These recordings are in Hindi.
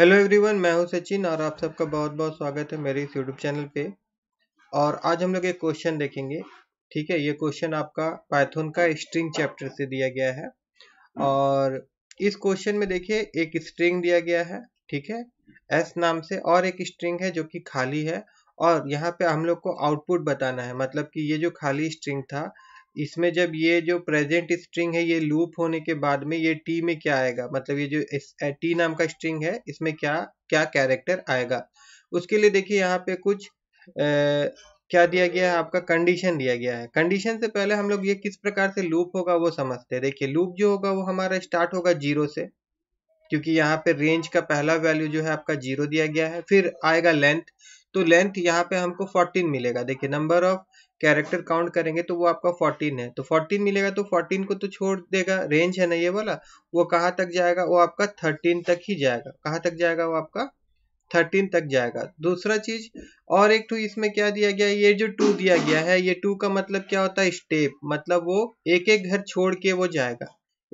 हेलो एवरीवन मैं हूं सचिन और आप सबका बहुत बहुत स्वागत है मेरे इस यूट्यूब चैनल पे और आज हम लोग एक क्वेश्चन देखेंगे ठीक है ये क्वेश्चन आपका पाइथन का स्ट्रिंग चैप्टर से दिया गया है और इस क्वेश्चन में देखिए एक स्ट्रिंग दिया गया है ठीक है एस नाम से और एक स्ट्रिंग है जो कि खाली है और यहाँ पे हम लोग को आउटपुट बताना है मतलब कि ये जो खाली स्ट्रिंग था इसमें जब ये जो प्रेजेंट स्ट्रिंग है ये लूप होने के बाद में ये टी में क्या आएगा मतलब ये जो टी नाम का स्ट्रिंग है इसमें क्या क्या कैरेक्टर आएगा उसके लिए देखिए यहाँ पे कुछ ए, क्या दिया गया है आपका कंडीशन दिया गया है कंडीशन से पहले हम लोग ये किस प्रकार से लूप होगा वो समझते हैं देखिए लूप जो होगा वो हमारा स्टार्ट होगा जीरो से क्योंकि यहाँ पे रेंज का पहला वैल्यू जो है आपका जीरो दिया गया है फिर आएगा लेंथ तो लेंथ यहाँ पे हमको 14 मिलेगा देखिए नंबर ऑफ कैरेक्टर काउंट करेंगे तो वो आपका 14 है तो 14 मिलेगा तो 14 को तो छोड़ देगा रेंज है ना ये वाला वो कहाँ तक जाएगा वो आपका 13 तक ही जाएगा कहाँ तक जाएगा वो आपका 13 तक जाएगा दूसरा चीज और एक टू तो इसमें क्या दिया गया ये जो टू दिया गया है ये टू का मतलब क्या होता है स्टेप मतलब वो एक एक घर छोड़ के वो जाएगा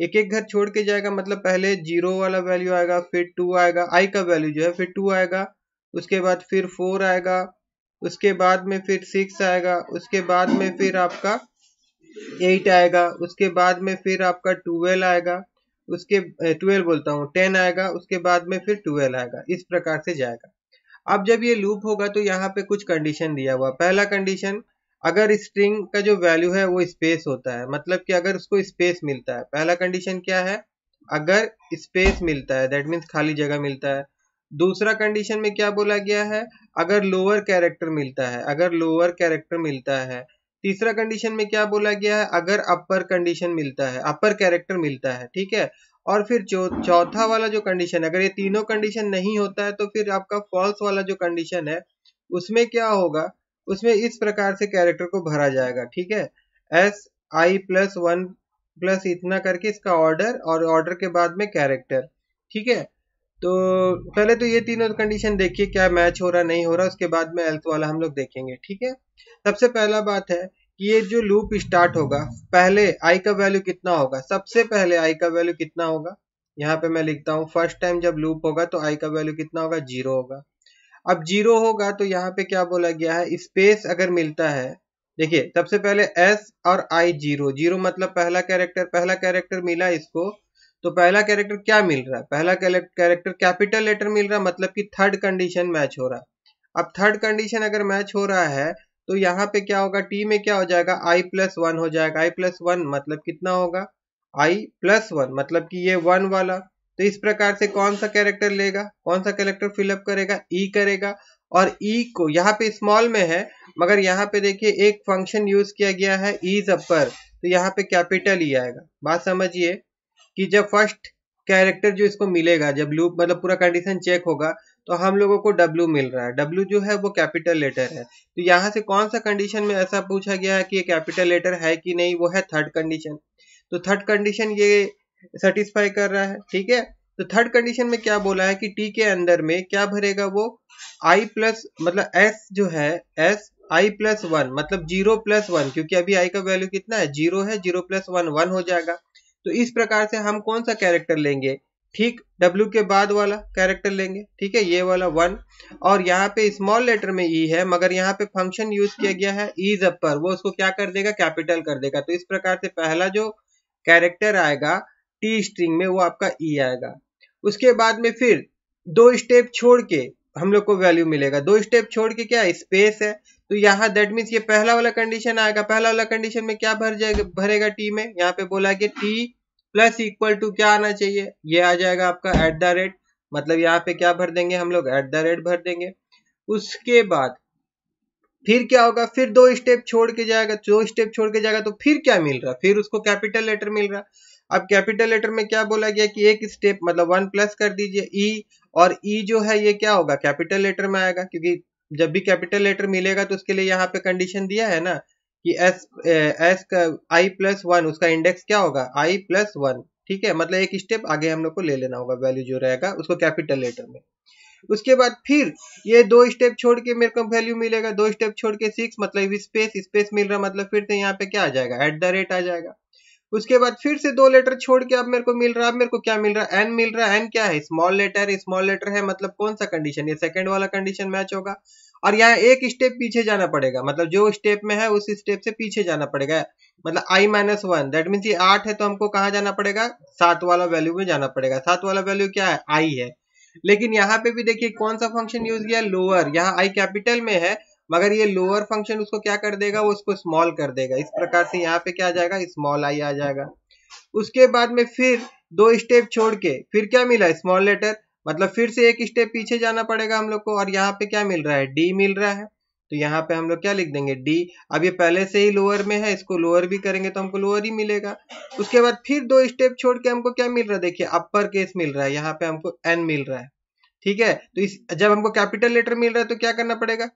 एक एक घर छोड़ के जाएगा मतलब पहले जीरो वाला वैल्यू आएगा फिर टू आएगा आई का वैल्यू जो है फिर टू आएगा उसके बाद फिर फोर आएगा उसके बाद में फिर सिक्स आएगा उसके बाद में फिर आपका एट आएगा उसके बाद में फिर आपका ट्वेल्व आएगा उसके ट्वेल्व बोलता हूँ टेन आएगा उसके बाद में फिर ट्वेल्व आएगा इस प्रकार से जाएगा अब जब ये लूप होगा तो यहाँ पे कुछ कंडीशन दिया हुआ पहला कंडीशन अगर स्ट्रिंग का जो वैल्यू है वो स्पेस होता है मतलब कि अगर उसको स्पेस मिलता है पहला कंडीशन क्या है अगर स्पेस मिलता है दैट मीन्स खाली जगह मिलता है दूसरा कंडीशन में क्या बोला गया है अगर लोअर कैरेक्टर मिलता है अगर लोअर कैरेक्टर मिलता है तीसरा कंडीशन में क्या बोला गया है अगर अपर कंडीशन मिलता है अपर कैरेक्टर मिलता है ठीक है और फिर चौथा वाला जो कंडीशन अगर ये तीनों कंडीशन नहीं होता है तो फिर आपका फॉल्स वाला जो कंडीशन है उसमें क्या होगा उसमें इस प्रकार से कैरेक्टर को भरा जाएगा ठीक है S I plus one plus इतना करके इसका ऑर्डर और ऑर्डर के बाद में कैरेक्टर ठीक है तो पहले तो ये तीनों कंडीशन देखिए क्या मैच हो रहा नहीं हो रहा उसके बाद में एल्थ वाला हम लोग देखेंगे ठीक है सबसे पहला बात है कि ये जो लूप स्टार्ट होगा पहले आई का वैल्यू कितना होगा सबसे पहले आई का वैल्यू कितना होगा यहाँ पे मैं लिखता हूँ फर्स्ट टाइम जब लूप होगा तो आई का वैल्यू कितना होगा जीरो होगा अब जीरो होगा तो यहाँ पे क्या बोला गया है स्पेस अगर मिलता है देखिए सबसे पहले एस और आई जीरो जीरो मतलब पहला कैरेक्टर पहला कैरेक्टर मिला इसको तो पहला कैरेक्टर क्या मिल रहा है पहला कैरेक्टर कैपिटल लेटर मिल रहा है मतलब कि थर्ड कंडीशन मैच हो रहा है अब थर्ड कंडीशन अगर मैच हो रहा है तो यहाँ पे क्या होगा टी में क्या हो जाएगा आई प्लस वन हो जाएगा आई प्लस वन मतलब कितना होगा आई प्लस वन मतलब कि ये वन वाला तो इस प्रकार से कौन सा कैरेक्टर लेगा कौन सा कैरेक्टर फिलअप करेगा ई e करेगा और ई e को यहाँ पे स्मॉल में है मगर यहाँ पे देखिए एक फंक्शन यूज किया गया है ईज e अपर तो यहाँ पे कैपिटल ई e आएगा बात समझिए कि जब फर्स्ट कैरेक्टर जो इसको मिलेगा जब लूप मतलब पूरा कंडीशन चेक होगा तो हम लोगों को W मिल रहा है W जो है वो कैपिटल लेटर है तो यहाँ से कौन सा कंडीशन में ऐसा पूछा गया है कि ये कैपिटल लेटर है कि नहीं वो है थर्ड कंडीशन तो थर्ड कंडीशन ये सेटिस्फाई कर रहा है ठीक है तो थर्ड कंडीशन में क्या बोला है कि टी के अंदर में क्या भरेगा वो आई प्लस मतलब एस जो है एस आई प्लस वन मतलब जीरो प्लस वन क्योंकि अभी आई का वैल्यू कितना है जीरो है जीरो प्लस वन वन हो जाएगा तो इस प्रकार से हम कौन सा कैरेक्टर लेंगे ठीक W के बाद वाला कैरेक्टर लेंगे ठीक है ये वाला वन और यहाँ पे स्मॉल लेटर में ई e है मगर यहाँ पे फंक्शन यूज किया गया है इज e अपर वो उसको क्या कर देगा कैपिटल कर देगा तो इस प्रकार से पहला जो कैरेक्टर आएगा टी स्ट्रिंग में वो आपका ई e आएगा उसके बाद में फिर दो स्टेप छोड़ के हम लोग को वैल्यू मिलेगा दो स्टेप छोड़ के क्या स्पेस है तो यहाँ दैट मीन्स ये पहला वाला कंडीशन आएगा पहला वाला कंडीशन में क्या भर जाएगा भरेगा टी में यहाँ पे बोला कि टी प्लस इक्वल टू क्या आना चाहिए ये आ जाएगा आपका एट द रेट मतलब यहाँ पे क्या भर देंगे हम लोग एट द रेट भर देंगे उसके बाद फिर क्या होगा फिर दो स्टेप छोड़ के जाएगा दो स्टेप छोड़ के जाएगा तो फिर क्या मिल रहा फिर उसको कैपिटल लेटर मिल रहा अब कैपिटल लेटर में क्या बोला गया कि एक स्टेप मतलब वन प्लस कर दीजिए ई e और ई e जो है ये क्या होगा कैपिटल लेटर में आएगा क्योंकि जब भी कैपिटल लेटर मिलेगा तो उसके लिए यहाँ पे कंडीशन दिया है ना कि एस एस eh, का आई प्लस वन उसका इंडेक्स क्या होगा आई प्लस वन ठीक है मतलब एक स्टेप आगे हम लोग को ले लेना होगा वैल्यू जो रहेगा उसको कैपिटल लेटर में उसके बाद फिर ये दो स्टेप छोड़ के मेरे को वैल्यू मिलेगा दो स्टेप छोड़ के सिक्स मतलब स्पेस स्पेस मिल रहा मतलब फिर से यहाँ पे क्या आ जाएगा एट द रेट आ जाएगा उसके बाद फिर से दो लेटर छोड़ के अब मेरे को मिल रहा है अब मेरे को क्या मिल रहा है एन मिल रहा है एन क्या है स्मॉल लेटर स्मॉल लेटर है मतलब कौन सा कंडीशन ये सेकंड वाला कंडीशन मैच होगा और यहाँ एक स्टेप पीछे जाना पड़ेगा मतलब जो स्टेप में है उस स्टेप से पीछे जाना पड़ेगा मतलब I minus one that means ये आठ है तो हमको कहाँ जाना पड़ेगा सात वाला वैल्यू में जाना पड़ेगा सात वाला वैल्यू क्या है आई है लेकिन यहाँ पे भी देखिए कौन सा फंक्शन यूज किया लोअर यहाँ आई कैपिटल में है मगर ये लोअर फंक्शन उसको क्या कर देगा वो उसको स्मॉल कर देगा इस प्रकार से यहाँ पे क्या आ जाएगा स्मॉल आई आ जाएगा उसके बाद में फिर दो स्टेप छोड़ के फिर क्या मिला स्मॉल लेटर मतलब फिर से एक स्टेप पीछे जाना पड़ेगा हम लोग को और यहाँ पे क्या मिल रहा है डी मिल रहा है तो यहाँ पे हम लोग क्या लिख देंगे डी अब ये पहले से ही लोअर में है इसको लोअर भी करेंगे तो हमको लोअर ही मिलेगा उसके बाद फिर दो स्टेप छोड़ के हमको क्या मिल रहा है देखिए अपर केस मिल रहा है यहाँ पे हमको एन मिल रहा है ठीक है तो इस जब हमको कैपिटल लेटर मिल रहा है तो क्या करना पड़ेगा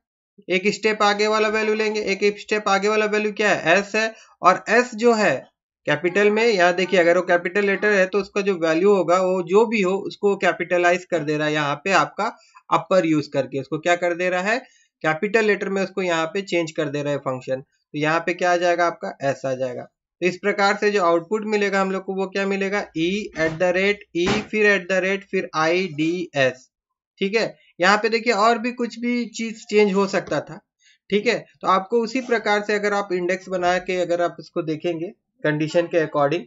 एक स्टेप आगे वाला वैल्यू लेंगे एक स्टेप आगे वाला वैल्यू क्या है एस है और एस जो है कैपिटल में यहाँ देखिए अगर वो कैपिटल लेटर है तो उसका जो वैल्यू होगा वो जो भी हो उसको कैपिटलाइज कर दे रहा है यहाँ पे आपका अपर यूज करके उसको क्या कर दे रहा है कैपिटल लेटर में उसको यहाँ पे चेंज कर दे रहा है फंक्शन तो यहाँ पे क्या आ जाएगा आपका एस आ जाएगा तो इस प्रकार से जो आउटपुट मिलेगा हम लोग को वो क्या मिलेगा E at the rate E फिर एट द रेट फिर आई डी एस ठीक है यहाँ पे देखिए और भी कुछ भी चीज चेंज हो सकता था ठीक है तो आपको उसी प्रकार से अगर आप इंडेक्स बना के अगर आप उसको देखेंगे कंडीशन के अकॉर्डिंग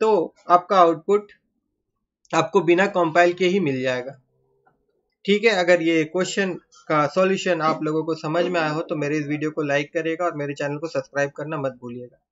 तो आपका आउटपुट आपको बिना कंपाइल के ही मिल जाएगा ठीक है अगर ये क्वेश्चन का सॉल्यूशन आप लोगों को समझ में आया हो तो मेरे इस वीडियो को लाइक करेगा और मेरे चैनल को सब्सक्राइब करना मत भूलिएगा